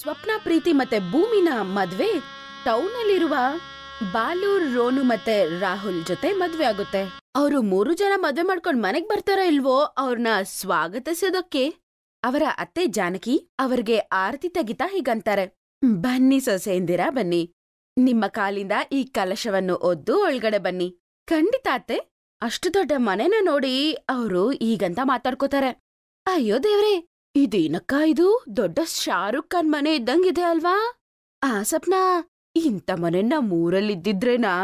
ಸ್ವಪ್ನ ಪ್ರೀತಿ ಮತ್ತೆ ಭೂಮಿನ ಮದ್ವೆ ಅಲ್ಲಿರುವ ಬಾಲೂರ್ ರೋನು ಮತ್ತೆ ರಾಹುಲ್ ಜೊತೆ ಮದ್ವೆ ಆಗುತ್ತೆ ಅವರು ಮೂರು ಜನ ಮದ್ವೆ ಮಾಡ್ಕೊಂಡು ಮನೆಗ್ ಬರ್ತಾರ ಇಲ್ವೋ ಅವ್ರನ್ನ ಸ್ವಾಗತಿಸೋದಕ್ಕೆ ಅವರ ಅತ್ತೆ ಜಾನಕಿ ಅವರಿಗೆ ಆರತಿ ತೆಗಿತಾ ಹೀಗಂತಾರೆ ಬನ್ನಿ ಸೊಸೆಯಿಂದಿರಾ ಬನ್ನಿ ನಿಮ್ಮ ಕಾಲಿಂದ ಈ ಕಲಶವನ್ನು ಒದ್ದು ಒಳಗಡೆ ಬನ್ನಿ ಖಂಡಿತ ಅತ್ತೆ ಅಷ್ಟು ದೊಡ್ಡ ಮನೆನ ನೋಡಿ ಅವರು ಈಗಂತ ಮಾತಾಡ್ಕೋತಾರೆ ಅಯ್ಯೋ ದೇವ್ರೇ ಇದೇನಕ್ಕ ಇದು ದೊಡ್ಡ ಶಾರುಖ್ ಖಾನ್ ಮನೆ ಇದ್ದಂಗಿದೆ ಅಲ್ವಾ ಆ ಸಪ್ನ ಇಂಥ ಮನೆ ನಮ್ಮೂರಲ್ಲಿದ್ದಿದ್ರೇನಾ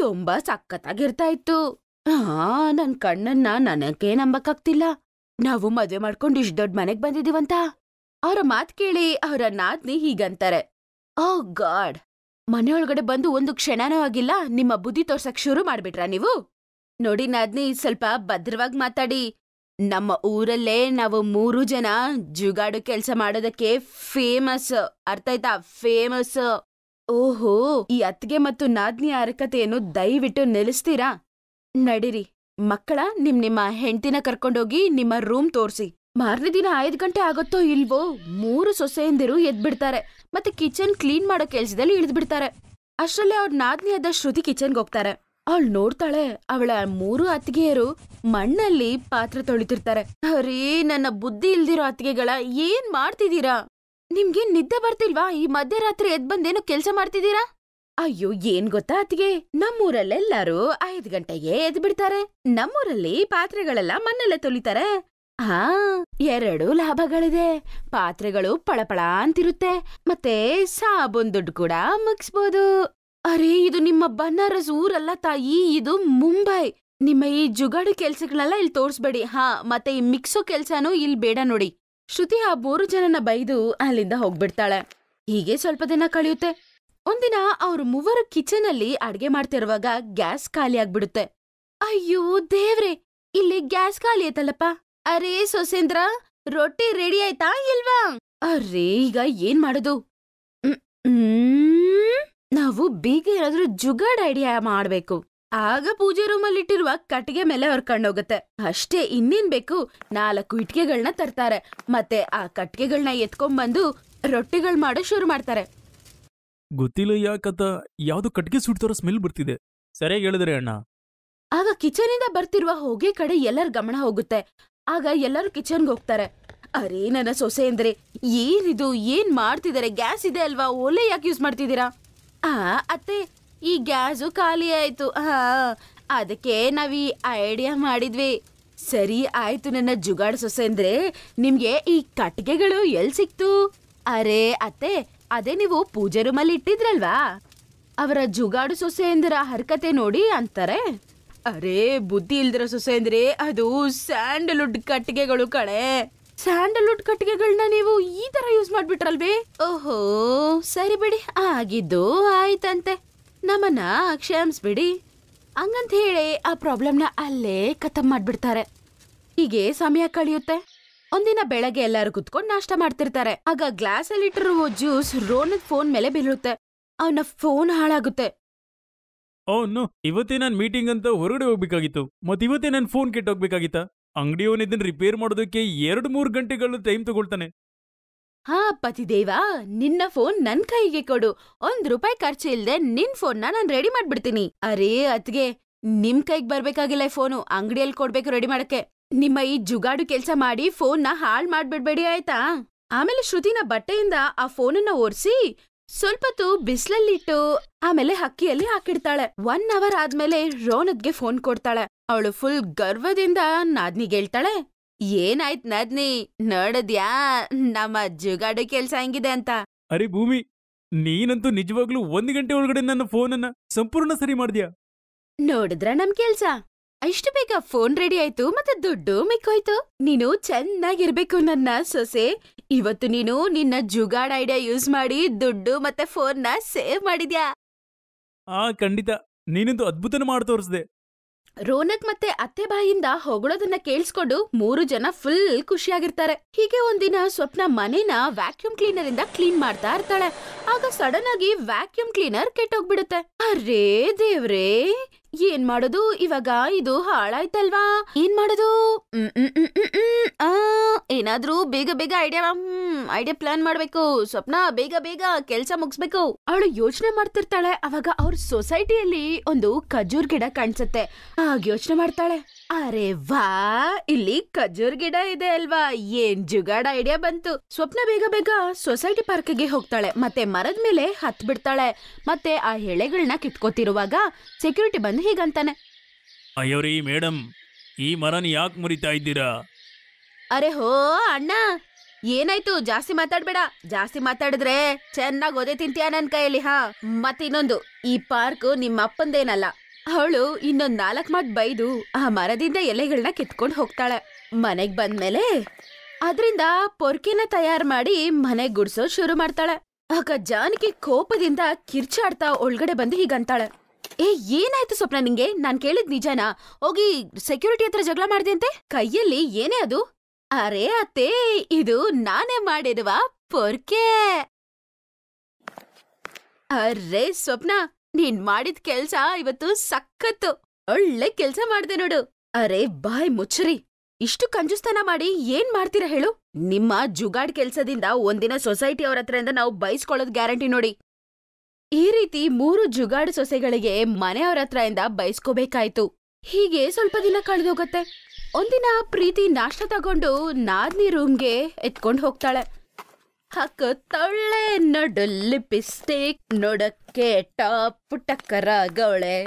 ತುಂಬಾ ಸಖತ್ತಾಗಿರ್ತಾ ಇತ್ತು ಆ ನನ್ ಕಣ್ಣನ್ನ ನನಗೇ ನಂಬಕ್ಕಾಗ್ತಿಲ್ಲ ನಾವು ಮದ್ವೆ ಮಾಡ್ಕೊಂಡು ಇಷ್ಟ್ ದೊಡ್ಡ ಮನೆಗ್ ಬಂದಿದೀವಂತ ಅವ್ರ ಮಾತ್ ಕೇಳಿ ಅವರ ನಾದ್ನಿ ಹೀಗಂತಾರೆ ಓ ಗಾಡ್ ಮನೆಯೊಳಗಡೆ ಬಂದು ಒಂದು ಕ್ಷಣನೂ ಆಗಿಲ್ಲ ನಿಮ್ಮ ಬುದ್ಧಿ ತೋರ್ಸಕ್ ಶುರು ಮಾಡ್ಬಿಟ್ರ ನೀವು ನೋಡಿ ನಾದ್ನಿ ಸ್ವಲ್ಪ ಭದ್ರವಾಗಿ ಮಾತಾಡಿ ನಮ್ಮ ಊರಲ್ಲೇ ನಾವು ಮೂರು ಜನ ಜುಗಾಡು ಕೆಲಸ ಮಾಡೋದಕ್ಕೆ ಫೇಮಸ್ ಅರ್ಥ ಆಯ್ತಾ ಫೇಮಸ್ ಓಹೋ ಈ ಅತ್ತಿಗೆ ಮತ್ತು ನಾದ್ನಿಯ ಅರ್ಕತೆಯನ್ನು ದಯವಿಟ್ಟು ನೆಲೆಸ್ತೀರಾ ನಡೀರಿ ಮಕ್ಕಳ ನಿಮ್ ನಿಮ್ಮ ಹೆಂಡತಿನ ಕರ್ಕೊಂಡೋಗಿ ನಿಮ್ಮ ರೂಮ್ ತೋರಿಸಿ ಮಾರನೇ ದಿನ ಐದು ಗಂಟೆ ಆಗುತ್ತೋ ಇಲ್ವೋ ಮೂರು ಸೊಸೆಯಂದಿರು ಎದ್ಬಿಡ್ತಾರೆ ಮತ್ತೆ ಕಿಚನ್ ಕ್ಲೀನ್ ಮಾಡೋ ಕೆಲಸದಲ್ಲಿ ಇಳಿದ್ಬಿಡ್ತಾರೆ ಅಷ್ಟರಲ್ಲೇ ಅವ್ರ ನಾದ್ನಿಯಾದ ಶ್ರುತಿ ಕಿಚನ್ಗೆ ಹೋಗ್ತಾರೆ ಅವಳು ನೋಡ್ತಾಳೆ ಅವಳ ಮೂರು ಅತ್ತಿಗೆಯರು ಮಣ್ಣಲ್ಲಿ ಪಾತ್ರೆ ತೊಳಿತಿರ್ತಾರೆ ಅರೇ ನನ್ನ ಬುದ್ಧಿ ಇಲ್ದಿರೋ ಅತ್ತಿಗೆಗಳ ಏನ್ ಮಾಡ್ತಿದ್ದೀರಾ ನಿಮ್ಗೆ ನಿದ್ದೆ ಬರ್ತಿಲ್ವಾ ಈ ಮಧ್ಯರಾತ್ರಿ ಎದ್ ಬಂದೇನು ಕೆಲ್ಸ ಮಾಡ್ತಿದ್ದೀರಾ ಅಯ್ಯೋ ಏನ್ ಗೊತ್ತಾ ಅತ್ತಿಗೆ ನಮ್ಮೂರಲ್ಲೆಲ್ಲರೂ ಐದ್ ಗಂಟೆಗೆ ಎದ್ ಬಿಡ್ತಾರೆ ನಮ್ಮೂರಲ್ಲಿ ಪಾತ್ರೆಗಳೆಲ್ಲ ಮಣ್ಣಲ್ಲೇ ತೊಳಿತಾರೆ ಹಾ ಎರಡು ಲಾಭಗಳಿದೆ ಪಾತ್ರೆಗಳು ಪಳಪಳ ಅಂತಿರುತ್ತೆ ಮತ್ತೆ ಸಾಬೂನ್ ದುಡ್ಡು ಕೂಡ ಮುಗಿಸ್ಬೋದು ಅರೆ ಇದು ನಿಮ್ಮ ಬನಾರಸ್ ಊರಲ್ಲ ತಾಯಿ ಇದು ಮುಂಬೈ ನಿಮ್ಮ ಈ ಜುಗಾಡು ಕೆಲ್ಸಗಳೆಲ್ಲ ಇಲ್ಲಿ ತೋರಿಸ್ಬೇಡಿ ಹಾ ಮತ್ತೆ ಈ ಮಿಕ್ಸೋ ಕೆಲ್ಸನೂ ಇಲ್ಲಿ ಬೇಡ ನೋಡಿ ಶ್ರುತಿ ಆ ಮೂರು ಜನನ ಬೈದು ಅಲ್ಲಿಂದ ಹೋಗ್ಬಿಡ್ತಾಳೆ ಹೀಗೆ ಸ್ವಲ್ಪ ದಿನ ಕಳೆಯುತ್ತೆ ಒಂದಿನ ಅವ್ರ ಮೂವರು ಕಿಚನ್ ಅಲ್ಲಿ ಅಡ್ಗೆ ಮಾಡ್ತಿರುವಾಗ ಗ್ಯಾಸ್ ಖಾಲಿ ಆಗ್ಬಿಡುತ್ತೆ ಅಯ್ಯೋ ದೇವ್ರೆ ಇಲ್ಲಿ ಗ್ಯಾಸ್ ಖಾಲಿ ಆಯ್ತಲ್ಲಪ್ಪ ಅರೇ ಸೊಸೇಂದ್ರ ರೊಟ್ಟಿ ರೆಡಿ ಆಯ್ತಾ ಇಲ್ವಾ ಅರೇ ಈಗ ಏನ್ ಮಾಡೋದು ನಾವು ಬೇಗ ಏನಾದ್ರೂ ಜುಗಾಡ್ ಐಡಿಯಾ ಮಾಡ್ಬೇಕು ಆಗ ಪೂಜೆ ಅಲ್ಲಿ ಇಟ್ಟಿರುವ ಕಟ್ಟಿಗೆ ಮೇಲೆ ಅವ್ರ ಹೋಗುತ್ತೆ ಅಷ್ಟೇ ಇನ್ನೇನ್ ಬೇಕು ನಾಲ್ಕು ಇಟ್ಕೆಗಳನ್ನ ತರ್ತಾರೆ ಮತ್ತೆ ಆ ಕಟ್ಟಿಗೆಗಳನ್ನ ಬಂದು ರೊಟ್ಟಿಗಳು ಮಾಡೋ ಶುರು ಮಾಡ್ತಾರೆ ಗೊತ್ತಿಲ್ಲ ಯಾಕಂತ ಯಾವ್ದು ಕಟ್ಟಿಗೆ ಸುಡ್ತಾರೋ ಸ್ಮೆಲ್ ಬರ್ತಿದೆ ಸರಿಯಾಗಿ ಹೇಳಿದ್ರೆ ಅಣ್ಣ ಆಗ ಕಿಚನ್ ಇಂದ ಬರ್ತಿರುವ ಹೊಗೆ ಕಡೆ ಎಲ್ಲರ ಗಮನ ಹೋಗುತ್ತೆ ಆಗ ಎಲ್ಲರೂ ಕಿಚನ್ಗೆ ಹೋಗ್ತಾರೆ ಅರೇ ನನ್ನ ಸೊಸೆ ಅಂದ್ರೆ ಏನಿದು ಏನ್ ಮಾಡ್ತಿದಾರೆ ಗ್ಯಾಸ್ ಇದೆ ಅಲ್ವಾ ಓಲೆ ಯಾಕೆ ಯೂಸ್ ಮಾಡ್ತಿದ್ದೀರಾ ಆ ಅತ್ತೆ ಈ ಗ್ಯಾಸು ಖಾಲಿ ಆಯ್ತು ಹಾ ಅದಕ್ಕೆ ನಾವು ಈ ಐಡಿಯಾ ಮಾಡಿದ್ವಿ ಸರಿ ಆಯ್ತು ನನ್ನ ಜುಗಾಡ್ ಸೊಸೆ ಅಂದ್ರೆ ನಿಮ್ಗೆ ಈ ಕಟ್ಟಿಗೆಗಳು ಎಲ್ಲಿ ಸಿಕ್ತು ಅರೆ ಅತ್ತೆ ಅದೇ ನೀವು ಪೂಜೆ ರೂಮಲ್ಲಿ ಇಟ್ಟಿದ್ರಲ್ವಾ ಅವರ ಜುಗಾಡು ಸೊಸೆಯಂದರ ಹರ್ಕತೆ ನೋಡಿ ಅಂತಾರೆ ಅರೆ ಬುದ್ಧಿ ಇಲ್ದಿರೋ ಸೊಸೆ ಅಂದ್ರೆ ಅದು ಸ್ಯಾಂಡಲ್ವುಡ್ ಕಟ್ಟಿಗೆಗಳು ಕಣೆ ಸ್ಯಾಂಡಲ್ವುಡ್ ಕಟ್ಟಿಗೆಗಳನ್ನ ನೀವು ಈ ತರ ಯೂಸ್ ಮಾಡ್ಬಿಟ್ರಲ್ವೇ ಓಹೋ ಸರಿ ಬಿಡಿ ಆಗಿದ್ದು ಆಯ್ತಂತೆ ನಮ್ಮನ್ನ ಕ್ಷಮಿಸ್ಬಿಡಿ ಹಂಗಂತ ಹೇಳಿ ಆ ಪ್ರಾಬ್ಲಮ್ನ ಅಲ್ಲೇ ಖತಮ್ ಮಾಡ್ಬಿಡ್ತಾರೆ ಹೀಗೆ ಸಮಯ ಕಳೆಯುತ್ತೆ ಒಂದಿನ ಬೆಳಗ್ಗೆ ಎಲ್ಲರೂ ಕುತ್ಕೊಂಡು ನಾಷ್ಟ ಮಾಡ್ತಿರ್ತಾರೆ ಆಗ ಗ್ಲಾಸ್ ಅಲ್ಲಿ ಇಟ್ಟಿರುವ ಜ್ಯೂಸ್ ರೋನದ್ ಫೋನ್ ಮೇಲೆ ಬೀಳುತ್ತೆ ಅವನ ಫೋನ್ ಹಾಳಾಗುತ್ತೆ ಓ ನೋ ಇವತ್ತೇ ನಾನು ಮೀಟಿಂಗ್ ಅಂತ ಹೊರಗಡೆ ಹೋಗ್ಬೇಕಾಗಿತ್ತು ಮತ್ತೆ ಇವತ್ತೇ ನನ್ನ ಫೋನ್ ಕೆಟ್ಟೋಗ್ಬೇಕಾಗಿತ್ತಾ ಅಂಗಡಿಯವನ್ ರಿಪೇರ್ ಮಾಡೋದಕ್ಕೆ ಎರಡು ಮೂರು ಗಂಟೆಗಳು ಟೈಮ್ ತಗೊಳ್ತಾನೆ ಹಾ ಪತಿದೇವ ನಿನ್ನ ಫೋನ್ ನನ್ ಕೈಗೆ ಕೊಡು ಒಂದ್ ರೂಪಾಯಿ ಖರ್ಚು ಇಲ್ದೆ ನಿನ್ ಫೋನ್ ನಾನ್ ರೆಡಿ ಮಾಡ್ಬಿಡ್ತೀನಿ ಅರೇ ಅತ್ಗೆ ನಿಮ್ ಕೈಗ್ ಬರ್ಬೇಕಾಗಿಲ್ಲ ಫೋನು ಅಂಗಡಿಯಲ್ಲಿ ಕೊಡ್ಬೇಕು ರೆಡಿ ಮಾಡಕ್ಕೆ ನಿಮ್ಮ ಈ ಜುಗಾಡು ಕೆಲ್ಸ ಮಾಡಿ ಫೋನ್ ನ ಹಾಳ್ ಮಾಡ್ಬಿಡ್ಬೇಡಿ ಆಯ್ತಾ ಆಮೇಲೆ ಶ್ರುತಿನ ಬಟ್ಟೆಯಿಂದ ಆ ಫೋನನ್ನ ಒರೆಸಿ ತು ಬಿಸಿಲಲ್ಲಿಟ್ಟು ಆಮೇಲೆ ಹಕ್ಕಿಯಲ್ಲಿ ಹಾಕಿಡ್ತಾಳೆ ಒನ್ ಅವರ್ ಆದ್ಮೇಲೆ ರೋನದ್ಗೆ ಫೋನ್ ಕೊಡ್ತಾಳೆ ಅವಳು ಫುಲ್ ಗರ್ವದಿಂದ ನಾದ್ನಿಗೇಳ್ತಾಳೆ ಏನಾಯ್ತ್ ನಾದ್ನಿ ನೋಡದ್ಯಾ ನಮ್ಮ ಜುಗಾಡು ಕೆಲ್ಸ ಹೆಂಗಿದೆ ಅಂತ ಅರೆ ಭೂಮಿ ನೀನಂತೂ ನಿಜವಾಗ್ಲೂ ಒಂದ್ ಗಂಟೆ ಒಳಗಡೆ ನನ್ನ ಫೋನನ್ನ ಸಂಪೂರ್ಣ ಸರಿ ಮಾಡಿದ್ಯಾ ನೋಡಿದ್ರ ನಮ್ ಕೆಲ್ಸ ಅಷ್ಟು ಬೇಗ ಫೋನ್ ರೆಡಿ ಆಯ್ತು ಮತ್ತೆ ದುಡ್ಡು ಮಿಕ್ಕೋಯ್ತು ನೀನು ಚೆನ್ನಾಗಿರ್ಬೇಕು ನನ್ನ ಸೊಸೆ ಇವತ್ತು ನೀನು ನಿನ್ನ ಜುಗಾಡ್ ಐಡಿಯಾ ಯೂಸ್ ಮಾಡಿ ದುಡ್ಡು ಮತ್ತೆ ಫೋನ್ ನ ಸೇವ್ ಮಾಡಿದ್ಯಾ ಆ ಖಂಡಿತ ನೀನಂತೂ ಅದ್ಭುತನ ಮಾಡಿ ತೋರಿಸ್ದೆ ರೋನಕ್ ಮತ್ತೆ ಅತ್ತೆ ಬಾಯಿಯಿಂದ ಹೊಗಳೋದನ್ನ ಕೇಳಿಸ್ಕೊಂಡು ಮೂರು ಜನ ಫುಲ್ ಖುಷಿಯಾಗಿರ್ತಾರೆ ಹೀಗೆ ಒಂದಿನ ಸ್ವಪ್ನ ಮನೇನ ವ್ಯಾಕ್ಯೂಮ್ ಕ್ಲೀನರ್ ಇಂದ ಕ್ಲೀನ್ ಮಾಡ್ತಾ ಇರ್ತಾಳೆ ಆಗ ಸಡನ್ ಆಗಿ ವ್ಯಾಕ್ಯೂಮ್ ಕ್ಲೀನರ್ ಕೆಟ್ಟೋಗ್ಬಿಡುತ್ತೆ ಅರೇ ದೇವ್ರೇ ಏನ್ ಮಾಡೋದು ಇವಾಗ ಇದು ಹಾಳಾಯ್ತಲ್ವಾ ಏನ್ ಮಾಡೋದು ಏನಾದ್ರೂ ಬೇಗ ಬೇಗ ಐಡಿಯಾ ಐಡಿಯಾ ಪ್ಲಾನ್ ಮಾಡ್ಬೇಕು ಸ್ವಪ್ನ ಬೇಗ ಬೇಗ ಕೆಲ್ಸ ಮುಗಿಸ್ಬೇಕು ಅವಳು ಯೋಚನೆ ಮಾಡ್ತಿರ್ತಾಳೆ ಅವಾಗ ಅವ್ರ ಸೊಸೈಟಿಯಲ್ಲಿ ಒಂದು ಖಜೂರ್ ಗಿಡ ಕಾಣಿಸುತ್ತೆ ಆಗ ಯೋಚನೆ ಮಾಡ್ತಾಳೆ ಅರೆ ವಾ ಇಲ್ಲಿ ಖಜೂರ್ ಗಿಡ ಇದೆ ಅಲ್ವಾ ಏನ್ ಜುಗಾಡ ಐಡಿಯಾ ಬಂತು ಸ್ವಪ್ನ ಬೇಗ ಬೇಗ ಸೊಸೈಟಿ ಪಾರ್ಕ್ಗೆ ಹೋಗ್ತಾಳೆ ಮತ್ತೆ ಮರದ ಮೇಲೆ ಹತ್ ಬಿಡ್ತಾಳೆ ಮತ್ತೆ ಆ ಎಳೆಗಳನ್ನ ಕಿಟ್ಕೋತಿರುವಾಗ ಸೆಕ್ಯೂರಿಟಿ ಬಂದು ಹೀಗಂತಾನೆ ಅಯ್ಯೋ ರೀ ಮೇಡಮ್ ಈ ಮರನ ಯಾಕೆ ಮುರಿತಾ ಇದ್ದೀರಾ ಅರೆ ಹೋ ಅಣ್ಣ ಏನಾಯ್ತು ಜಾಸ್ತಿ ಮಾತಾಡ್ಬೇಡ ಜಾಸ್ತಿ ಮಾತಾಡಿದ್ರೆ ಚೆನ್ನಾಗಿ ಓದೇ ತಿಂತೀಯ ನನ್ ಕೈಯಲ್ಲಿ ಹಾ ಮತ್ತಿನ್ನೊಂದು ಈ ಪಾರ್ಕ್ ನಿಮ್ಮ ಅಪ್ಪಂದೇನಲ್ಲ ಅವಳು ಇನ್ನೊಂದ್ ನಾಲ್ಕು ಮಾಡ್ ಬೈದು ಆ ಮರದಿಂದ ಎಲೆಗಳನ್ನ ಕಿತ್ಕೊಂಡು ಹೋಗ್ತಾಳೆ ಮನೆಗ್ ಬಂದ್ಮೇಲೆ ಅದ್ರಿಂದ ಪೊರ್ಕಿನ ತಯಾರು ಮಾಡಿ ಮನೆ ಗುಡ್ಸೋ ಶುರು ಮಾಡ್ತಾಳೆ ಆಗ ಜಾನಕಿ ಕೋಪದಿಂದ ಕಿರ್ಚಾಡ್ತಾ ಒಳಗಡೆ ಬಂದು ಹೀಗಂತಾಳೆ ಏ ಏನಾಯ್ತು ಸ್ವಪ್ನ ನಿಂಗೆ ನಾನ್ ಕೇಳಿದ್ ನಿಜಾನ ಹೋಗಿ ಸೆಕ್ಯೂರಿಟಿ ಹತ್ರ ಜಗಳ ಮಾಡಿದೆ ಅಂತೆ ಕೈಯಲ್ಲಿ ಏನೇ ಅದು ಅರೆ ಅತ್ತೆ ಇದು ನಾನೇ ಮಾಡಿರುವ ಪೊರ್ಕೆ ಅರೆ ಸ್ವಪ್ನ ನೀನ್ ಮಾಡಿದ್ ಕೆಲ್ಸ ಇವತ್ತು ಸಖತ್ತು ಒಳ್ಳೆ ಕೆಲ್ಸ ಮಾಡ್ದೆ ನೋಡು ಅರೆ ಬಾಯ್ ಮುಚ್ಚರಿ ಇಷ್ಟು ಕಂಜುಸ್ತನ ಮಾಡಿ ಏನ್ ಮಾಡ್ತೀರಾ ಹೇಳು ನಿಮ್ಮ ಜುಗಾಡ್ ಕೆಲ್ಸದಿಂದ ಒಂದಿನ ಸೊಸೈಟಿ ಅವ್ರ ಹತ್ರದಿಂದ ನಾವು ಬೈಸ್ಕೊಳ್ಳೋದ್ ಗ್ಯಾರಂಟಿ ನೋಡಿ ಈ ರೀತಿ ಮೂರು ಜುಗಾಡ್ ಸೊಸೆಗಳಿಗೆ ಮನೆಯವ್ರ ಹತ್ರದಿಂದ ಬೈಸ್ಕೋಬೇಕಾಯ್ತು ಹೀಗೆ ಸ್ವಲ್ಪ ದಿನ ಕಳೆದೋಗತ್ತೆ ಒಂದಿನ ಪ್ರೀತಿ ನಾಷ್ಟ ತಗೊಂಡು ನಾದ್ನಿ ರೂಮ್ಗೆ ಎತ್ಕೊಂಡು ಹೋಗ್ತಾಳೆ ತೊಳ್ಳೆ ನಡು ಲಿಪ್ಸ್ಟಿಕ್ ನೋಡಕ್ಕೆ ಟಾಪ್ ಗೌಳೆ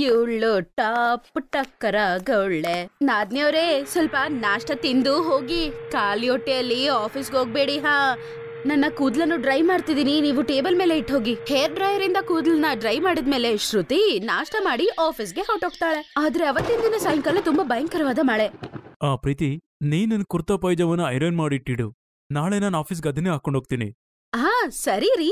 ಇವಳು ಟಾಪ್ ಗೌಳೆ ನಾದ್ನಿಯವ್ರೇ ಸ್ವಲ್ಪ ನಾಷ್ಟ ತಿಂದು ಹೋಗಿ ಖಾಲಿ ಹೊಟ್ಟೆಯಲ್ಲಿ ಆಫೀಸ್ಗೆ ಹೋಗ್ಬೇಡಿ ಹಾ ನನ್ನ ಕೂದಲನ್ನು ಡ್ರೈ ಮಾಡ್ತಿದ್ದೀನಿ ನೀವು ಟೇಬಲ್ ಮೇಲೆ ಇಟ್ಟು ಹೋಗಿ ಹೇರ್ ಡ್ರೈಯರ್ ಇಂದ ಕೂದಲನ್ನ ಡ್ರೈ ಮಾಡಿದ್ಮೇಲೆ ಶ್ರುತಿ ನಾಷ್ಟ ಮಾಡಿ ಆಫೀಸ್ಗೆ ಹೊರಟೋಗ್ತಾಳೆ ಆದ್ರೆ ಅವತ್ತಿನ ದಿನ ಸಾಯಂಕಾಲ ತುಂಬಾ ಭಯಂಕರವಾದ ಮಳೆ ಆ ಪ್ರೀತಿ ನೀನ್ ಕುರ್ತಾ ಪೈಜಾಮನ ಐರನ್ ಮಾಡಿಟ್ಟಿಡು ನಾಳೆ ನಾನು ಆಫೀಸ್ಗೆ ಅದನ್ನೇ ಹಾಕೊಂಡು ಹೋಗ್ತೀನಿ ಹಾ ಸರಿ ರೀ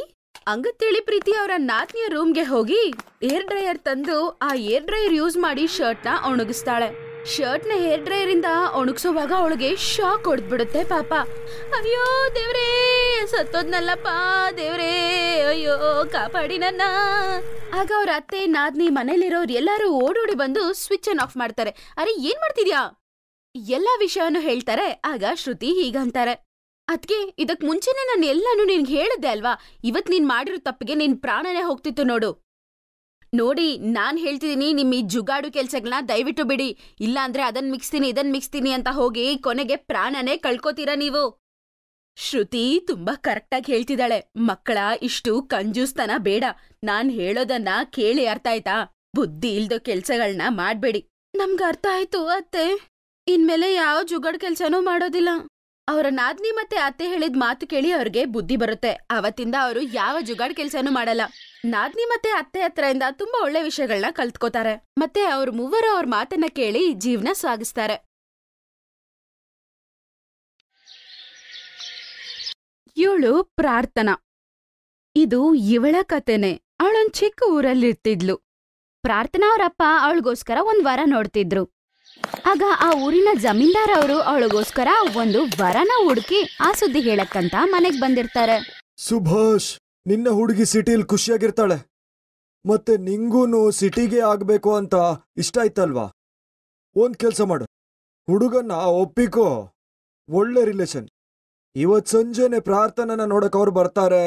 ಅಂಗತ್ತೇಳಿ ಪ್ರೀತಿ ಅವರ ನಾತ್ನಿಯ ರೂಮ್ಗೆ ಹೋಗಿ ಏರ್ ಡ್ರೈಯರ್ ತಂದು ಆ ಏರ್ ಡ್ರೈಯರ್ ಯೂಸ್ ಮಾಡಿ ಶರ್ಟ್ನ ಒಣಗಿಸ್ತಾಳೆ ಶರ್ಟ್ನ ಏರ್ ಡ್ರೈಯರ್ ಇಂದ ಒಣಗಿಸುವಾಗ ಅವಳಿಗೆ ಶಾಕ್ ಹೊಡೆದ್ಬಿಡುತ್ತೆ ಪಾಪ ಅಯ್ಯೋ ದೇವ್ರೇ ಸತ್ತೋದ್ನಲ್ಲಪ್ಪ ದೇವ್ರೇ ಅಯ್ಯೋ ಕಾಪಾಡಿ ನನ್ನ ಆಗ ಅವ್ರ ಅತ್ತೆ ನಾದ್ನಿ ಮನೇಲಿರೋರು ಎಲ್ಲರೂ ಓಡೋಡಿ ಬಂದು ಸ್ವಿಚ್ ಆನ್ ಆಫ್ ಮಾಡ್ತಾರೆ ಅರೆ ಏನ್ ಮಾಡ್ತಿದ್ಯಾ ಎಲ್ಲ ವಿಷಯವನ್ನು ಹೇಳ್ತಾರೆ ಆಗ ಶ್ರುತಿ ಹೀಗಂತಾರೆ ಅದ್ಕೆ ಇದಕ್ ಮುಂಚೆನೆ ನಾನು ಎಲ್ಲಾನು ನಿನ್ಗೆ ಹೇಳಿದ್ದೆ ಅಲ್ವಾ ಇವತ್ ನೀನ್ ಮಾಡಿರೋ ತಪ್ಪಿಗೆ ನಿನ್ ಪ್ರಾಣನೇ ಹೋಗ್ತಿತ್ತು ನೋಡು ನೋಡಿ ನಾನ್ ಹೇಳ್ತಿದ್ದೀನಿ ನಿಮ್ಮ ಈ ಜುಗಾಡು ಕೆಲ್ಸಗಳನ್ನ ದಯವಿಟ್ಟು ಬಿಡಿ ಇಲ್ಲಾಂದ್ರೆ ಅದನ್ ಮಿಕ್ಸ್ತೀನಿ ಇದನ್ ಮಿಕ್ಸ್ತೀನಿ ಅಂತ ಹೋಗಿ ಕೊನೆಗೆ ಪ್ರಾಣನೇ ಕಳ್ಕೊತೀರಾ ನೀವು ಶ್ರುತಿ ತುಂಬಾ ಕರೆಕ್ಟಾಗಿ ಹೇಳ್ತಿದ್ದಾಳೆ ಮಕ್ಕಳ ಇಷ್ಟು ಕಂಜೂಸ್ತನ ಬೇಡ ನಾನ್ ಹೇಳೋದನ್ನ ಕೇಳಿ ಅರ್ಥ ಆಯ್ತಾ ಬುದ್ಧಿ ಇಲ್ದೋ ಕೆಲ್ಸಗಳನ್ನ ಮಾಡ್ಬೇಡಿ ನಮ್ಗ ಅರ್ಥ ಆಯ್ತು ಅತ್ತೆ ಇನ್ಮೇಲೆ ಯಾವ ಜುಗಾಡ್ ಕೆಲ್ಸನೂ ಮಾಡೋದಿಲ್ಲ ಅವರ ನಾದ್ನಿ ಮತ್ತೆ ಅತ್ತೆ ಹೇಳಿದ ಮಾತು ಕೇಳಿ ಅವ್ರಿಗೆ ಬುದ್ಧಿ ಬರುತ್ತೆ ಅವತ್ತಿಂದ ಅವರು ಯಾವ ಜುಗಾಡ್ ಕೆಲ್ಸನೂ ಮಾಡಲ್ಲ ನಾದ್ನಿ ಮತ್ತೆ ಅತ್ತೆ ಇಂದ ತುಂಬಾ ಒಳ್ಳೆ ವಿಷಯಗಳನ್ನ ಕಲ್ತ್ಕೋತಾರೆ ಮತ್ತೆ ಅವ್ರ ಮೂವರು ಅವ್ರ ಮಾತನ್ನ ಕೇಳಿ ಜೀವನ ಸಾಗಿಸ್ತಾರೆ ಇವಳು ಪ್ರಾರ್ಥನಾ ಇದು ಇವಳ ಕತೆನೆ ಅವಳೊಂದ್ ಚಿಕ್ಕ ಊರಲ್ಲಿರ್ತಿದ್ಲು ಪ್ರಾರ್ಥನಾ ಅವರಪ್ಪ ಅವಳಿಗೋಸ್ಕರ ಒಂದ್ ವಾರ ನೋಡ್ತಿದ್ರು ಆಗ ಆ ಊರಿನ ಜಮೀನ್ದಾರ್ ಅವರು ಅವಳಿಗೋಸ್ಕರ ಒಂದು ವರನ ಹುಡುಕಿ ಆ ಸುದ್ದಿ ಹೇಳಕ್ಕಂತ ಮನೆಗ್ ಬಂದಿರ್ತಾರೆ ಸುಭಾಷ್ ನಿನ್ನ ಹುಡುಗಿ ಸಿಟಿಲ್ ಖುಷಿಯಾಗಿರ್ತಾಳೆ ಮತ್ತೆ ನಿಂಗೂನು ಸಿಟಿಗೆ ಆಗ್ಬೇಕು ಅಂತ ಇಷ್ಟ ಆಯ್ತಲ್ವಾ ಒಂದ್ ಕೆಲ್ಸ ಮಾಡು ಹುಡುಗನ್ನ ಒಪ್ಪಿಕೋ ಒಳ್ಳೆ ರಿಲೇಶನ್ ಇವತ್ ಸಂಜೆನೆ ಪ್ರಾರ್ಥನನ ನೋಡಕ್ ಅವ್ರು ಬರ್ತಾರೆ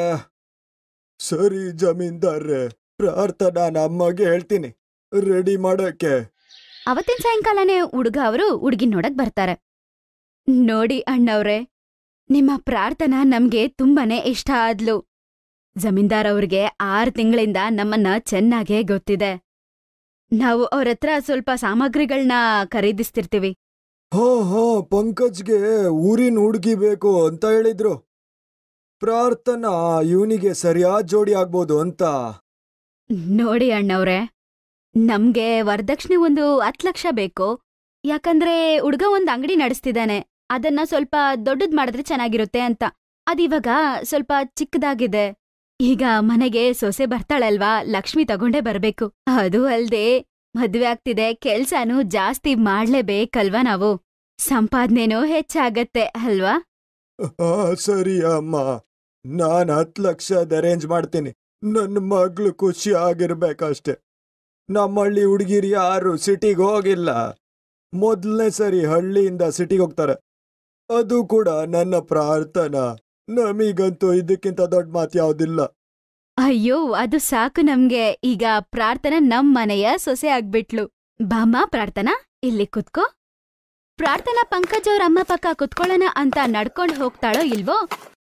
ಸರಿ ಜಮೀನ್ದಾರ್ರೆ ಪ್ರಾರ್ಥನಾ ನಮ್ಮಗೆ ಹೇಳ್ತೀನಿ ರೆಡಿ ಮಾಡಕ್ಕೆ ಅವತ್ತಿನ ಸಾಯಂಕಾಲನೇ ಹುಡುಗ ಅವರು ಹುಡುಗಿ ನೋಡಕ್ ಬರ್ತಾರೆ ನೋಡಿ ಅಣ್ಣವ್ರೆ ನಿಮ್ಮ ಪ್ರಾರ್ಥನಾ ನಮ್ಗೆ ತುಂಬಾನೇ ಇಷ್ಟ ಆದ್ಲು ಜಮೀನ್ದಾರ್ ಅವ್ರಿಗೆ ಆರು ತಿಂಗಳಿಂದ ನಮ್ಮನ್ನ ಚೆನ್ನಾಗೇ ಗೊತ್ತಿದೆ ನಾವು ಅವ್ರ ಹತ್ರ ಸ್ವಲ್ಪ ಸಾಮಗ್ರಿಗಳನ್ನ ಖರೀದಿಸ್ತಿರ್ತೀವಿ ಹೋ ಹೋ ಪಂಕಜ್ಗೆ ಊರಿನ ಹುಡುಗಿ ಬೇಕು ಅಂತ ಹೇಳಿದ್ರು ಪ್ರಾರ್ಥನಾ ಇವನಿಗೆ ಸರಿಯಾದ ಜೋಡಿ ಆಗ್ಬೋದು ಅಂತ ನೋಡಿ ಅಣ್ಣವ್ರೆ ನಮ್ಗೆ ವರದಕ್ಷಿಣೆ ಒಂದು ಹತ್ತು ಲಕ್ಷ ಬೇಕು ಯಾಕಂದ್ರೆ ಹುಡ್ಗ ಒಂದ್ ಅಂಗಡಿ ನಡೆಸ್ತಿದ್ದಾನೆ ಅದನ್ನ ಸ್ವಲ್ಪ ದೊಡ್ಡದ್ ಮಾಡಿದ್ರೆ ಚೆನ್ನಾಗಿರುತ್ತೆ ಅಂತ ಅದಿವಾಗ ಸ್ವಲ್ಪ ಚಿಕ್ಕದಾಗಿದೆ ಈಗ ಮನೆಗೆ ಸೊಸೆ ಬರ್ತಾಳಲ್ವಾ ಲಕ್ಷ್ಮಿ ತಗೊಂಡೇ ಬರ್ಬೇಕು ಅದು ಅಲ್ದೆ ಮದ್ವೆ ಆಗ್ತಿದೆ ಕೆಲ್ಸನೂ ಜಾಸ್ತಿ ಮಾಡ್ಲೇಬೇಕಲ್ವಾ ನಾವು ಸಂಪಾದನೆನೂ ಹೆಚ್ಚಾಗತ್ತೆ ಅಲ್ವಾ ಸರಿ ಅಮ್ಮ ನಾನ್ ಹತ್ ಲಕ್ಷ ಅರೇಂಜ್ ಮಾಡ್ತೀನಿ ನನ್ನ ಮಗ್ಳು ಖುಷಿ ಆಗಿರ್ಬೇಕಷ್ಟೇ ನಮ್ಮಳ್ಳಿ ಹುಡುಗಿರು ಯಾರು ಸಿಟಿಗೆ ಹೋಗಿಲ್ಲ ಮೊದಲನೇ ಸರಿ ಹಳ್ಳಿಯಿಂದ ಸಿಟಿಗೆ ಹೋಗ್ತಾರೆ ಅದು ಕೂಡ ನನ್ನ ಪ್ರಾರ್ಥನಾ ನಮಿಗಂತೂ ಇದಕ್ಕಿಂತ ದೊಡ್ಡ ಮಾತು ಯಾವುದಿಲ್ಲ ಅಯ್ಯೋ ಅದು ಸಾಕು ನಮ್ಗೆ ಈಗ ಪ್ರಾರ್ಥನಾ ನಮ್ ಮನೆಯ ಸೊಸೆ ಆಗ್ಬಿಟ್ಲು ಬಾಮ ಪ್ರಾರ್ಥನಾ ಇಲ್ಲಿ ಕುತ್ಕೋ ಪ್ರಾರ್ಥನಾ ಪಂಕಜ್ ಅವ್ರ ಅಮ್ಮ ಪಕ್ಕ ಕುತ್ಕೊಳ್ಳೋಣ ಅಂತ ನಡ್ಕೊಂಡು ಹೋಗ್ತಾಳೋ ಇಲ್ವೋ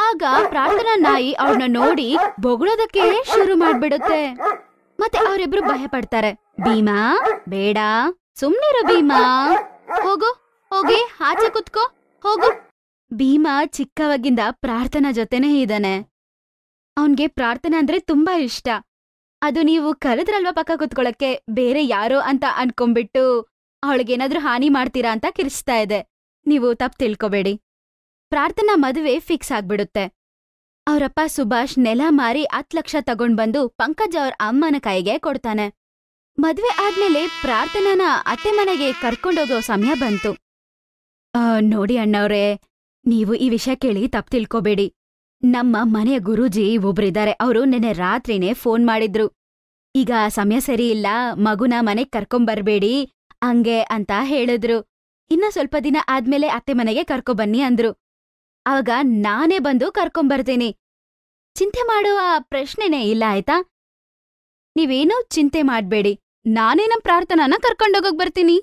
ಆಗ ಪ್ರಾರ್ಥನಾ ನಾಯಿ ಅವ್ರನ್ನ ನೋಡಿ ಬೊಗಳೋದಕ್ಕೆ ಶುರು ಮಾಡ್ಬಿಡುತ್ತೆ ಮತ್ತೆ ಅವರಿಬ್ರು ಭಯ ಪಡ್ತಾರೆ ಭೀಮಾ ಬೇಡ ಸುಮ್ನಿರೋ ಭೀಮಾ ಹೋಗು ಹೋಗಿ ಆಚೆ ಕುತ್ಕೋ ಹೋಗು ಭೀಮಾ ಚಿಕ್ಕವಾಗಿಂದ ಪ್ರಾರ್ಥನಾ ಜೊತೆನೇ ಇದ್ದಾನೆ ಅವನ್ಗೆ ಪ್ರಾರ್ಥನೆ ಅಂದ್ರೆ ತುಂಬಾ ಇಷ್ಟ ಅದು ನೀವು ಕರೆದ್ರಲ್ವಾ ಪಕ್ಕ ಕುತ್ಕೊಳಕ್ಕೆ ಬೇರೆ ಯಾರೋ ಅಂತ ಅನ್ಕೊಂಡ್ಬಿಟ್ಟು ಅವಳಿಗೇನಾದ್ರೂ ಹಾನಿ ಮಾಡ್ತೀರಾ ಅಂತ ಕಿರಿಸ್ತಾ ಇದೆ ನೀವು ತಪ್ಪು ತಿಳ್ಕೊಬೇಡಿ ಪ್ರಾರ್ಥನಾ ಮದುವೆ ಫಿಕ್ಸ್ ಆಗ್ಬಿಡುತ್ತೆ ಅವರಪ್ಪ ಸುಭಾಷ್ ನೆಲ ಮಾರಿ ಹತ್ ಲಕ್ಷ ತಗೊಂಡ್ ಬಂದು ಪಂಕಜ್ ಅವ್ರ ಅಮ್ಮನ ಕೈಗೆ ಕೊಡ್ತಾನೆ ಮದ್ವೆ ಆದ್ಮೇಲೆ ಪ್ರಾರ್ಥನಾನ ಅತ್ತೆ ಮನೆಗೆ ಕರ್ಕೊಂಡೋಗೋ ಸಮಯ ಬಂತು ನೋಡಿ ಅಣ್ಣವ್ರೆ ನೀವು ಈ ವಿಷಯ ಕೇಳಿ ತಪ್ಪು ತಿಳ್ಕೋಬೇಡಿ ನಮ್ಮ ಮನೆಯ ಗುರೂಜಿ ಒಬ್ರಿದ್ದಾರೆ ಅವರು ನಿನ್ನೆ ರಾತ್ರಿನೇ ಫೋನ್ ಮಾಡಿದ್ರು ಈಗ ಸಮಯ ಸರಿ ಇಲ್ಲ ಮಗುನ ಮನೆಗ್ ಕರ್ಕೊಂಬರ್ಬೇಡಿ ಹಂಗೆ ಅಂತ ಹೇಳಿದ್ರು ಇನ್ನ ಸ್ವಲ್ಪ ದಿನ ಆದ್ಮೇಲೆ ಅತ್ತೆ ಮನೆಗೆ ಕರ್ಕೊಬನ್ನಿ ಅಂದ್ರು ಆವಾಗ ನಾನೇ ಬಂದು ಕರ್ಕೊಂಬರ್ತೀನಿ ಚಿಂತೆ ಮಾಡುವ ಪ್ರಶ್ನೆನೇ ಇಲ್ಲ ಆಯ್ತಾ ನೀವೇನೂ ಚಿಂತೆ ಮಾಡ್ಬೇಡಿ ನಾನೇ ನಮ್ ಪ್ರಾರ್ಥನಾನ ಕರ್ಕೊಂಡೋಗಕ್ ಬರ್ತೀನಿ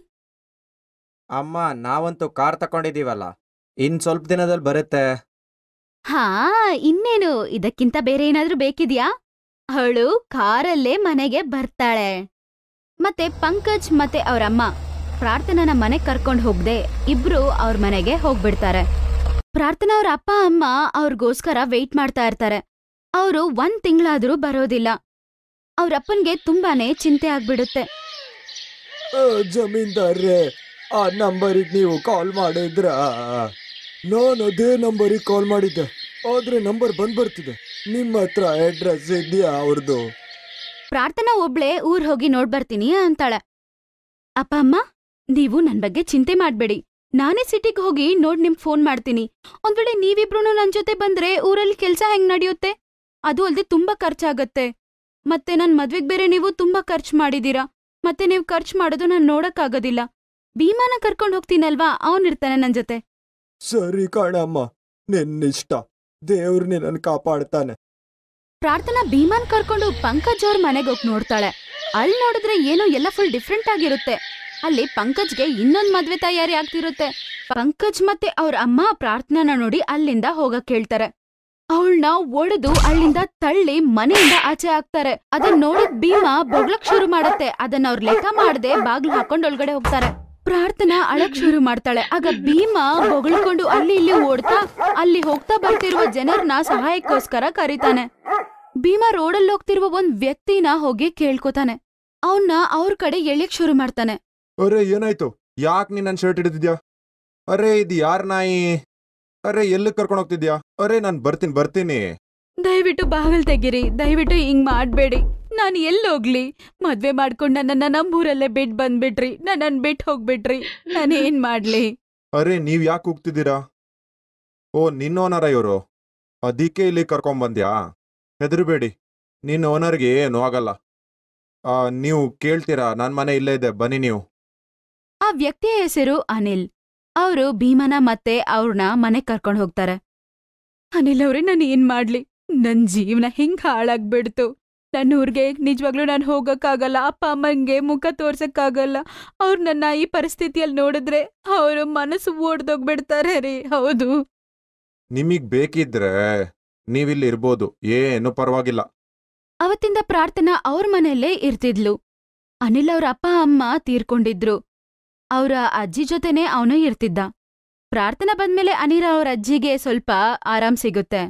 ಅಮ್ಮ ನಾವಂತೂ ಕಾರ್ ತಕೊಂಡಿದೀವಲ್ಲ ಇನ್ ಸ್ವಲ್ಪ ದಿನದಲ್ಲಿ ಬರುತ್ತೆ ಹಾ ಇನ್ನೇನು ಇದಕ್ಕಿಂತ ಬೇರೆ ಏನಾದರೂ ಬೇಕಿದ್ಯಾ ಅವಳು ಕಾರಲ್ಲೇ ಮನೆಗೆ ಬರ್ತಾಳೆ ಮತ್ತೆ ಪಂಕಜ್ ಮತ್ತೆ ಅವರಮ್ಮ ಪ್ರಾರ್ಥನಾನ ಮನೆಗೆ ಕರ್ಕೊಂಡು ಹೋಗದೆ ಇಬ್ರು ಅವ್ರ ಮನೆಗೆ ಹೋಗ್ಬಿಡ್ತಾರೆ ಪ್ರಾರ್ಥನಾ ಅವ್ರ ಅಪ್ಪ ಅಮ್ಮ ಅವ್ರಿಗೋಸ್ಕರ ವೆಯ್ಟ್ ಮಾಡ್ತಾ ಇರ್ತಾರೆ ಅವರು ಒಂದ್ ತಿಂಗಳಾದ್ರೂ ಬರೋದಿಲ್ಲ ಅವ್ರಪ್ಪನ್ಗೆ ತುಂಬಾನೇ ಚಿಂತೆ ಆಗ್ಬಿಡುತ್ತೆ ಜಮೀನ್ದಾರ್ರೆ ಆ ನಂಬರಿಗೆ ನೀವು ಕಾಲ್ ಮಾಡಿದ್ರ ನಾನು ಅದೇ ನಂಬರಿಗೆ ಕಾಲ್ ಮಾಡಿದ್ದೆ ಆದ್ರೆ ನಂಬರ್ ಬಂದ್ ಬರ್ತಿದೆ ನಿಮ್ಮ ಹತ್ರ ಅಡ್ರೆಸ್ ಇದೆಯಾ ಅವ್ರದ್ದು ಪ್ರಾರ್ಥನಾ ಒಬ್ಳೆ ಊರ್ ಹೋಗಿ ನೋಡ್ಬರ್ತೀನಿ ಅಂತಾಳೆ ಅಪ್ಪ ಅಮ್ಮ ನೀವು ನನ್ ಬಗ್ಗೆ ಚಿಂತೆ ಮಾಡ್ಬೇಡಿ ನಾನೇ ಸಿಟಿಗೆ ಹೋಗಿ ನೋಡ್ ನಿಮ್ಗೆ ಫೋನ್ ಮಾಡ್ತೀನಿ ಒಂದ್ ವೇಳೆ ನೀವಿಬ್ರು ನನ್ ಜೊತೆ ಬಂದ್ರೆ ಊರಲ್ಲಿ ಕೆಲಸ ಹೆಂಗ್ ನಡೆಯುತ್ತೆ ಅದು ಅಲ್ಲದೆ ತುಂಬಾ ಖರ್ಚಾಗತ್ತೆ ಮತ್ತೆ ನನ್ನ ಮದ್ವೆಗ್ ಬೇರೆ ನೀವು ತುಂಬಾ ಖರ್ಚು ಮಾಡಿದೀರಾ ಮತ್ತೆ ನೀವು ಖರ್ಚು ಮಾಡೋದು ನಾನು ನೋಡಕ್ಕಾಗೋದಿಲ್ಲ ಭೀಮಾನ ಕರ್ಕೊಂಡು ಹೋಗ್ತೀನಲ್ವಾ ಅವನಿರ್ತಾನೆ ನನ್ನ ಜೊತೆ ಸರಿ ಕಾಣಮ್ಮ ನಿನ್ನಿಷ್ಟ ದೇವ್ರ ನನ್ನ ಕಾಪಾಡ್ತಾನೆ ಪ್ರಾರ್ಥನಾ ಭೀಮಾನ್ ಕರ್ಕೊಂಡು ಪಂಕಜ್ ಅವ್ರ ಮನೆಗೆ ಹೋಗಿ ನೋಡ್ತಾಳೆ ಅಲ್ಲಿ ನೋಡಿದ್ರೆ ಏನೋ ಎಲ್ಲ ಫುಲ್ ಡಿಫ್ರೆಂಟ್ ಆಗಿರುತ್ತೆ ಅಲ್ಲಿ ಪಂಕಜ್ಗೆ ಇನ್ನೊಂದ್ ಮದ್ವೆ ತಯಾರಿ ಆಗ್ತಿರುತ್ತೆ ಪಂಕಜ್ ಮತ್ತೆ ಅವ್ರ ಅಮ್ಮ ಪ್ರಾರ್ಥನಾನ ನೋಡಿ ಅಲ್ಲಿಂದ ಹೋಗಕ್ ಹೇಳ್ತಾರೆ ಅವಳನ್ನ ಒಡೆದು ಅಲ್ಲಿಂದ ತಳ್ಳಿ ಮನೆಯಿಂದ ಆಚೆ ಆಗ್ತಾರೆ ಅದನ್ನ ನೋಡಿದ ಭೀಮಾ ಬೊಗ್ಲಕ್ ಶುರು ಮಾಡತ್ತೆ ಅದನ್ನ ಅವ್ರ ಲೆಕ್ಕ ಮಾಡದೆ ಬಾಗ್ಲು ಹಾಕೊಂಡ್ ಒಳಗಡೆ ಹೋಗ್ತಾರೆ ಪ್ರಾರ್ಥನಾ ಅಳಕ್ ಶುರು ಮಾಡ್ತಾಳೆ ಆಗ ಭೀಮಾ ಬೊಗಳ್ಕೊಂಡು ಅಲ್ಲಿ ಇಲ್ಲಿ ಓಡ್ತಾ ಅಲ್ಲಿ ಹೋಗ್ತಾ ಬರ್ತಿರುವ ಜನರನ್ನ ಸಹಾಯಕ್ಕೋಸ್ಕರ ಕರೀತಾನೆ ಭೀಮಾ ರೋಡಲ್ಲಿ ಹೋಗ್ತಿರುವ ಒಂದ್ ವ್ಯಕ್ತಿನ ಹೋಗಿ ಕೇಳ್ಕೊತಾನೆ ಅವನ್ನ ಅವ್ರ ಕಡೆ ಎಳಿಯಕ್ ಶುರು ಮಾಡ್ತಾನೆ ಅರೇ ಏನಾಯ್ತು ಯಾಕೆ ನೀನು ನನ್ನ ಶರ್ಟ್ ಹಿಡಿದಿದ್ಯಾ ಅರೇ ಇದು ಯಾರ ನಾಯಿ ಅರೇ ಎಲ್ಲಿಗೆ ಕರ್ಕೊಂಡು ಹೋಗ್ತಿದ್ಯಾ ಅರೇ ನಾನು ಬರ್ತೀನಿ ಬರ್ತೀನಿ ದಯವಿಟ್ಟು ಬಾಗಿಲು ತೆಗಿರಿ ದಯವಿಟ್ಟು ಹಿಂಗ್ ಮಾಡಬೇಡಿ ನಾನು ಹೋಗ್ಲಿ ಮದ್ವೆ ಮಾಡ್ಕೊಂಡು ನನ್ನ ನಮ್ಮೂರಲ್ಲೇ ಬಿಟ್ಟು ಬಂದ್ಬಿಟ್ರಿ ನನ್ನ ಬಿಟ್ಟು ಹೋಗ್ಬಿಟ್ರಿ ನಾನು ಏನ್ ಮಾಡ್ಲಿ ಅರೇ ನೀವು ಯಾಕೆ ಹೋಗ್ತಿದ್ದೀರಾ ಓ ನಿನ್ನ ಓನರ ಇವರು ಅದಕ್ಕೆ ಇಲ್ಲಿ ಬಂದ್ಯಾ ಹೆದರ್ಬೇಡಿ ನಿನ್ನ ಓನರ್ಗೆ ಏನು ಆಗಲ್ಲ ನೀವು ಕೇಳ್ತೀರಾ ನನ್ನ ಮನೆ ಇಲ್ಲೇ ಇದೆ ಬನ್ನಿ ನೀವು ಆ ವ್ಯಕ್ತಿಯ ಹೆಸರು ಅನಿಲ್ ಅವರು ಭೀಮನ ಮತ್ತೆ ಅವ್ರನ್ನ ಮನೆ ಕರ್ಕೊಂಡು ಹೋಗ್ತಾರೆ ಅನಿಲ್ ಅವ್ರೆ ನಾನು ಏನ್ ಮಾಡ್ಲಿ ನನ್ ಜೀವನ ಹಿಂಗ್ ಹಾಳಾಗ್ಬಿಡ್ತು ನನ್ನ ಊರಿಗೆ ನಿಜವಾಗ್ಲೂ ನಾನು ಹೋಗಕ್ಕಾಗಲ್ಲ ಅಪ್ಪ ಅಮ್ಮಂಗೆ ಮುಖ ತೋರ್ಸಕ್ಕಾಗಲ್ಲ ಅವ್ರು ನನ್ನ ಈ ಪರಿಸ್ಥಿತಿಯಲ್ಲಿ ನೋಡಿದ್ರೆ ಅವರು ಮನಸ್ಸು ಓಡ್ದೋಗ್ಬಿಡ್ತಾರೆ ರೀ ಹೌದು ನಿಮಗ್ ಬೇಕಿದ್ರೆ ನೀವಿಲ್ಲಿ ಇರ್ಬೋದು ಏನು ಪರವಾಗಿಲ್ಲ ಅವತ್ತಿಂದ ಪ್ರಾರ್ಥನಾ ಅವ್ರ ಮನೆಯಲ್ಲೇ ಇರ್ತಿದ್ಲು ಅನಿಲ್ ಅವ್ರ ಅಪ್ಪ ಅಮ್ಮ ತೀರ್ಕೊಂಡಿದ್ರು ಅವರ ಅಜ್ಜಿ ಜೊತೆನೇ ಅವನು ಇರ್ತಿದ್ದ ಪ್ರಾರ್ಥನಾ ಬಂದ್ಮೇಲೆ ಅನಿರ ಅವ್ರ ಅಜ್ಜಿಗೆ ಸ್ವಲ್ಪ ಆರಾಮ್ ಸಿಗುತ್ತೆ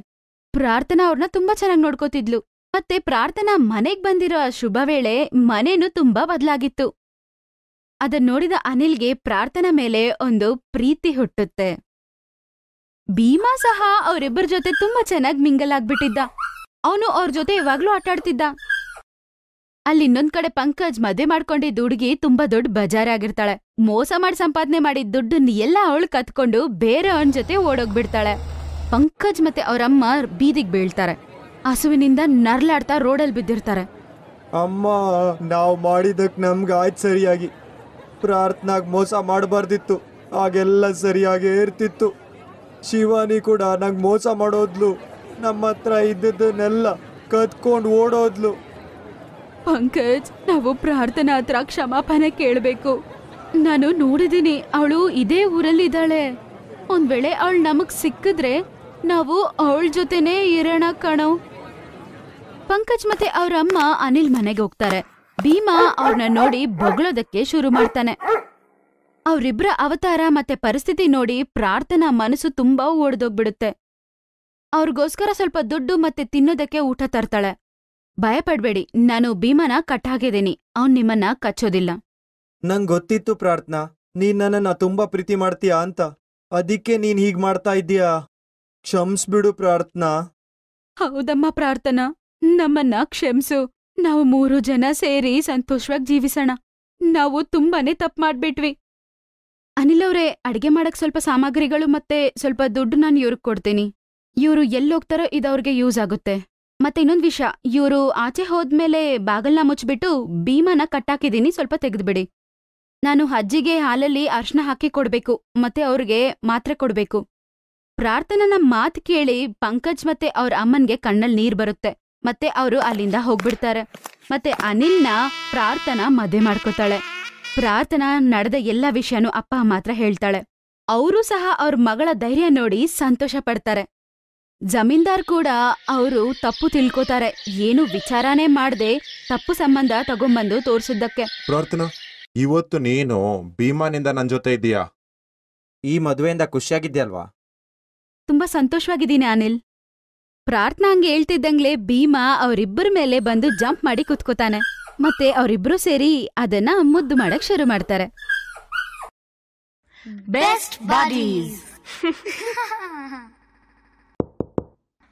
ಪ್ರಾರ್ಥನಾ ಅವ್ರನ್ನ ತುಂಬಾ ಚೆನ್ನಾಗಿ ನೋಡ್ಕೋತಿದ್ಲು ಮತ್ತೆ ಪ್ರಾರ್ಥನಾ ಮನೆಗ್ ಬಂದಿರೋ ಶುಭ ವೇಳೆ ಮನೇನು ತುಂಬಾ ಬದಲಾಗಿತ್ತು ಅದನ್ ನೋಡಿದ ಅನಿಲ್ಗೆ ಪ್ರಾರ್ಥನಾ ಮೇಲೆ ಒಂದು ಪ್ರೀತಿ ಹುಟ್ಟುತ್ತೆ ಭೀಮಾ ಸಹ ಅವರಿಬ್ಬರ ಜೊತೆ ತುಂಬಾ ಚೆನ್ನಾಗಿ ಮಿಂಗಲ್ ಆಗ್ಬಿಟ್ಟಿದ್ದ ಅವನು ಅವ್ರ ಜೊತೆ ಯಾವಾಗ್ಲೂ ಆಟಾಡ್ತಿದ್ದ ಅಲ್ಲಿ ಇನ್ನೊಂದ್ ಕಡೆ ಪಂಕಜ್ ಮದ್ವೆ ಮಾಡ್ಕೊಂಡಿದ್ದ ಹುಡುಗಿ ತುಂಬಾ ದೊಡ್ಡ ಬಜಾರಾಗಿರ್ತಾಳೆ ಮೋಸ ಮಾಡಿ ಸಂಪಾದನೆ ಮಾಡಿದ ದುಡ್ಡನ್ನ ಎಲ್ಲ ಅವಳು ಕತ್ಕೊಂಡು ಬೇರೆ ಅವನ ಜೊತೆ ಓಡೋಗ್ಬಿಡ್ತಾಳೆ ಪಂಕಜ್ ಮತ್ತೆ ಅವರಮ್ಮ ಬೀದಿಗೆ ಬೀಳ್ತಾರೆ ಹಸುವಿನಿಂದ ನರ್ಲಾಡ್ತಾ ರೋಡಲ್ಲಿ ಬಿದ್ದಿರ್ತಾರೆ ಅಮ್ಮ ನಾವು ಮಾಡಿದಕ್ ನಮ್ಗೆ ಆಯ್ತು ಸರಿಯಾಗಿ ಪ್ರಾರ್ಥನಾಗ್ ಮೋಸ ಮಾಡಬಾರ್ದಿತ್ತು ಹಾಗೆಲ್ಲ ಸರಿಯಾಗಿ ಇರ್ತಿತ್ತು ಶಿವಾನಿ ಕೂಡ ನಂಗೆ ಮೋಸ ಮಾಡೋದ್ಲು ನಮ್ಮ ಹತ್ರ ಇದ್ದದ್ದನ್ನೆಲ್ಲ ಕತ್ಕೊಂಡು ಓಡೋದ್ಲು ಪಂಕಜ್ ನಾವು ಪ್ರಾರ್ಥನಾ ಹತ್ರ ಕ್ಷಮಾಪಣೆ ಕೇಳಬೇಕು ನಾನು ನೋಡಿದೀನಿ ಅವಳು ಇದೇ ಊರಲ್ಲಿದ್ದಾಳೆ ಒಂದ್ ವೇಳೆ ಅವಳು ನಮಗ್ ಸಿಕ್ಕಿದ್ರೆ ನಾವು ಅವಳ ಜೊತೆನೆ ಇರೋಣ ಕಣೋ ಪಂಕಜ್ ಮತ್ತೆ ಅವ್ರ ಅಮ್ಮ ಅನಿಲ್ ಮನೆಗೆ ಹೋಗ್ತಾರೆ ಭೀಮಾ ಅವ್ರನ್ನ ನೋಡಿ ಬೊಗಳೋದಕ್ಕೆ ಶುರು ಮಾಡ್ತಾನೆ ಅವರಿಬ್ಬರ ಅವತಾರ ಮತ್ತೆ ಪರಿಸ್ಥಿತಿ ನೋಡಿ ಪ್ರಾರ್ಥನಾ ಮನಸ್ಸು ತುಂಬಾ ಓಡ್ದೋಗ್ಬಿಡುತ್ತೆ ಅವ್ರಿಗೋಸ್ಕರ ಸ್ವಲ್ಪ ದುಡ್ಡು ಮತ್ತೆ ತಿನ್ನೋದಕ್ಕೆ ಊಟ ತರ್ತಾಳೆ ಭಯಪಡ್ಬೇಡಿ ನಾನು ಭೀಮನ ಕಟ್ ಅವ್ನ್ ನಿಮ್ಮನ್ನ ಕಚ್ಚೋದಿಲ್ಲ ನಂಗ್ ಗೊತ್ತಿತ್ತು ಪ್ರಾರ್ಥನಾ ನೀನ್ ನನ್ನನ್ನ ತುಂಬಾ ಪ್ರೀತಿ ಮಾಡ್ತೀಯಾ ಅಂತ ಅದಕ್ಕೆ ನೀನ್ ಹೀಗ್ ಮಾಡ್ತಾ ಇದ್ದೀಯಾ ಕ್ಷಮ್ಸ್ಬಿಡು ಪ್ರಾರ್ಥನಾ ಹೌದಮ್ಮ ಪ್ರಾರ್ಥನಾ ನಮ್ಮನ್ನ ಕ್ಷಮ್ಸು ನಾವು ಮೂರು ಜನ ಸೇರಿ ಸಂತೋಷವಾಗಿ ಜೀವಿಸೋಣ ನಾವು ತುಂಬಾನೇ ತಪ್ಪು ಮಾಡ್ಬಿಟ್ವಿ ಅನಿಲ್ ಅವರೇ ಅಡಿಗೆ ಮಾಡಕ್ ಸ್ವಲ್ಪ ಸಾಮಗ್ರಿಗಳು ಮತ್ತೆ ಸ್ವಲ್ಪ ದುಡ್ಡು ನಾನು ಇವ್ರಿಗೆ ಕೊಡ್ತೀನಿ ಇವರು ಎಲ್ಲೋಗ್ತಾರೋ ಇದವ್ರಿಗೆ ಯೂಸ್ ಆಗುತ್ತೆ ಮತ್ತೆ ಇನ್ನೊಂದು ವಿಷಯ ಇವರು ಆಚೆ ಹೋದ್ಮೇಲೆ ಬಾಗಲ್ನ ಮುಚ್ಚಿಬಿಟ್ಟು ಭೀಮನ ಕಟ್ಟಾಕಿದ್ದೀನಿ ಸ್ವಲ್ಪ ತೆಗೆದುಬಿಡಿ ನಾನು ಅಜ್ಜಿಗೆ ಹಾಲಲ್ಲಿ ಅರ್ಶನ ಹಾಕಿ ಕೊಡ್ಬೇಕು ಮತ್ತೆ ಅವ್ರಿಗೆ ಮಾತ್ರೆ ಕೊಡ್ಬೇಕು ಪ್ರಾರ್ಥನನ ಮಾತು ಕೇಳಿ ಪಂಕಜ್ ಮತ್ತೆ ಅವ್ರ ಅಮ್ಮನ್ಗೆ ಕಣ್ಣಲ್ಲಿ ನೀರ್ ಬರುತ್ತೆ ಮತ್ತೆ ಅವರು ಅಲ್ಲಿಂದ ಹೋಗ್ಬಿಡ್ತಾರೆ ಮತ್ತೆ ಅನಿಲ್ನ ಪ್ರಾರ್ಥನಾ ಮದುವೆ ಮಾಡ್ಕೋತಾಳೆ ಪ್ರಾರ್ಥನಾ ನಡೆದ ಎಲ್ಲ ವಿಷಯನೂ ಅಪ್ಪ ಮಾತ್ರ ಹೇಳ್ತಾಳೆ ಅವರು ಸಹ ಅವ್ರ ಮಗಳ ಧೈರ್ಯ ನೋಡಿ ಸಂತೋಷ ಪಡ್ತಾರೆ ಜಮೀನ್ದಾರ್ ಕೂಡ ಅವರು ತಪ್ಪು ತಿಳ್ಕೋತಾರೆ ಏನು ವಿಚಾರನೇ ಮಾಡದೆ ತಪ್ಪು ಸಂಬಂಧ ತಗೊಂಬಂದು ತೋರಿಸಿದ್ದಕ್ಕೆ ಪ್ರಾರ್ಥನಾ ಇವತ್ತು ನೀನು ಭೀಮಾನಿಂದ ನನ್ ಜೊತೆ ಇದೀಯಾ ಈ ಮದುವೆಯಿಂದ ಖುಷಿಯಾಗಿದ್ಯಲ್ವಾ ತುಂಬಾ ಸಂತೋಷವಾಗಿದ್ದೀನಿ ಅನಿಲ್ ಪ್ರಾರ್ಥನಾ ಹಂಗೆ ಹೇಳ್ತಿದ್ದಂಗ್ಲೆ ಭೀಮಾ ಅವರಿಬ್ಬರ ಮೇಲೆ ಬಂದು ಜಂಪ್ ಮಾಡಿ ಕುತ್ಕೋತಾನೆ ಮತ್ತೆ ಅವರಿಬ್ರು ಸೇರಿ ಅದನ್ನ ಮುದ್ದು ಮಾಡಕ್ ಶುರು ಮಾಡ್ತಾರೆ ಬೆಸ್ಟ್ ಬಾಡೀಸ್